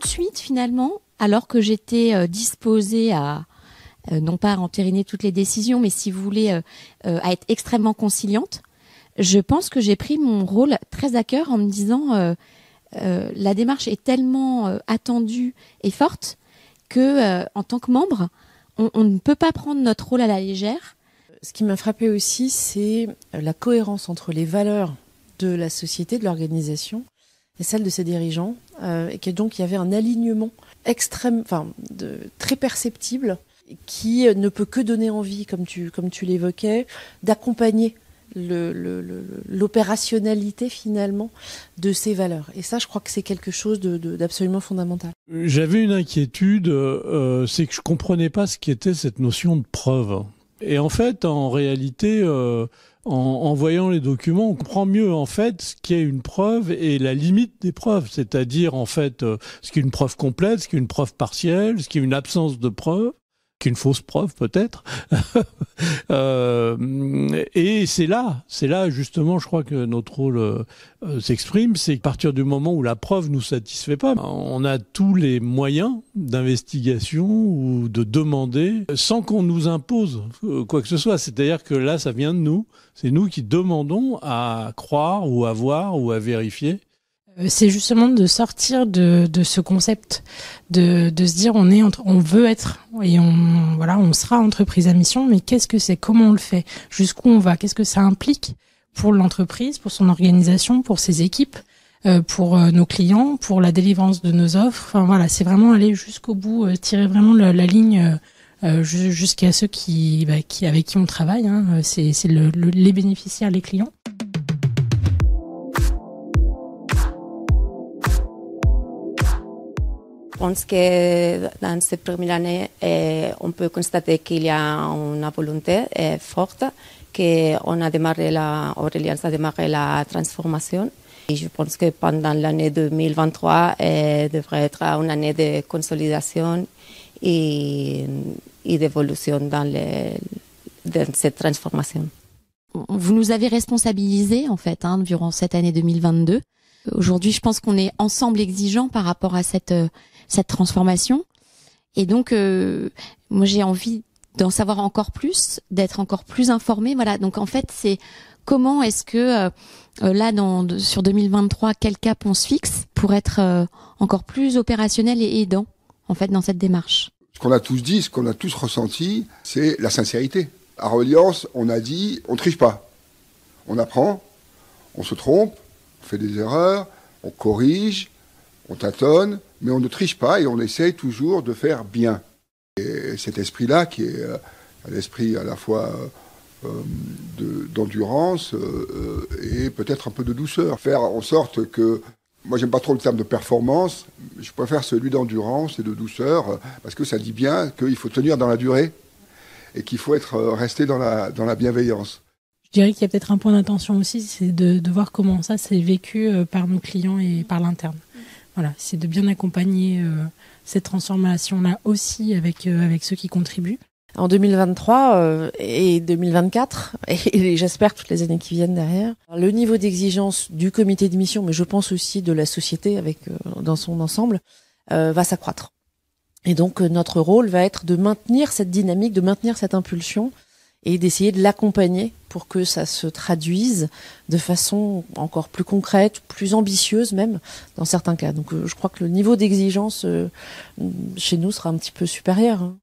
de suite finalement, alors que j'étais euh, disposée à euh, non pas à entériner toutes les décisions, mais si vous voulez euh, à être extrêmement conciliante, je pense que j'ai pris mon rôle très à cœur en me disant la démarche est tellement attendue et forte que en tant que membre, on, on ne peut pas prendre notre rôle à la légère ce qui m'a frappé aussi, c'est la cohérence entre les valeurs de la société, de l'organisation, et celle de ses dirigeants, euh, et qu'il donc il y avait un alignement extrême, enfin, de, très perceptible, qui euh, ne peut que donner envie, comme tu, comme tu l'évoquais, d'accompagner l'opérationnalité finalement de ces valeurs. Et ça, je crois que c'est quelque chose d'absolument fondamental. J'avais une inquiétude, euh, c'est que je comprenais pas ce qu'était cette notion de preuve. Et en fait, en réalité, euh, en, voyant les documents, on comprend mieux en fait ce qu'est une preuve et la limite des preuves, c'est-à-dire en fait euh, ce qu'est une preuve complète, ce qu'est une preuve partielle, ce qu'est une absence de preuve qu'une fausse preuve peut-être. Euh, et c'est là, c'est là justement, je crois que notre rôle euh, euh, s'exprime, c'est à partir du moment où la preuve nous satisfait pas, on a tous les moyens d'investigation ou de demander sans qu'on nous impose quoi que ce soit. C'est-à-dire que là, ça vient de nous. C'est nous qui demandons à croire ou à voir ou à vérifier euh, c'est justement de sortir de, ce concept, de, se dire on est entre, on veut être et on voilà on sera entreprise à mission, mais qu'est-ce que c'est, comment on le fait, jusqu'où on va, qu'est-ce que ça implique pour l'entreprise, pour son organisation, pour ses équipes, euh, pour euh, nos clients, pour la délivrance de nos offres. voilà, c'est vraiment aller jusqu'au bout, tirer vraiment la, ligne. jusqu'à ceux qui, bah, qui avec qui on travaille, hein. c'est le, les bénéficiaires, les clients. pense que dans cette première année, eh, on peut constater qu'il y a une volonté eh, forte, qu'on a démarré la, a démarré la transformation. Et je pense que pendant l'année 2023, elle eh, devrait être une année de consolidation et, d'évolution dans, cette transformation. Vous nous avez responsabilisés, en fait, hein, durant cette année 2022. Aujourd'hui, je pense qu'on est ensemble exigeants par rapport à cette euh, cette transformation. Et donc, euh, moi, j'ai envie d'en savoir encore plus, d'être encore plus informé. Voilà. Donc, en fait, c'est comment est-ce que euh, euh, là, dans, sur 2023, quel cap on se fixe pour être encore plus opérationnel et aidant, en fait, dans cette démarche Ce qu'on a tous dit, ce qu'on a tous ressenti, c'est la sincérité. À Reliance, on a dit, on ne triche pas. On apprend, on se trompe, on fait des erreurs, on corrige, on tâtonne, mais on ne triche pas et on essaye toujours de faire bien. Et cet esprit-là, qui est euh, un esprit à la fois euh, d'endurance euh, et peut-être un peu de douceur, faire en sorte que moi, j'aime pas trop le terme de performance. Je préfère celui d'endurance et de douceur parce que ça dit bien qu'il faut tenir dans la durée et qu'il faut être resté dans la, dans la bienveillance. Je dirais qu'il y a peut-être un point d'intention aussi, c'est de, de, voir comment ça s'est vécu par nos clients et par l'interne c'est de bien accompagner euh, cette transformation-là aussi avec, euh, avec ceux qui contribuent. En 2023 euh, et 2024, et j'espère toutes les années qui viennent derrière, le niveau d'exigence du comité de mission, mais je pense aussi de la société avec, dans son ensemble, va s'accroître. Et donc notre rôle va être de maintenir cette dynamique, de maintenir cette impulsion et d'essayer de l'accompagner pour que ça se traduise de façon encore plus concrète, plus ambitieuse même dans certains cas. Donc euh, je crois que le niveau d'exigence euh, chez nous sera un petit peu supérieur. Hein.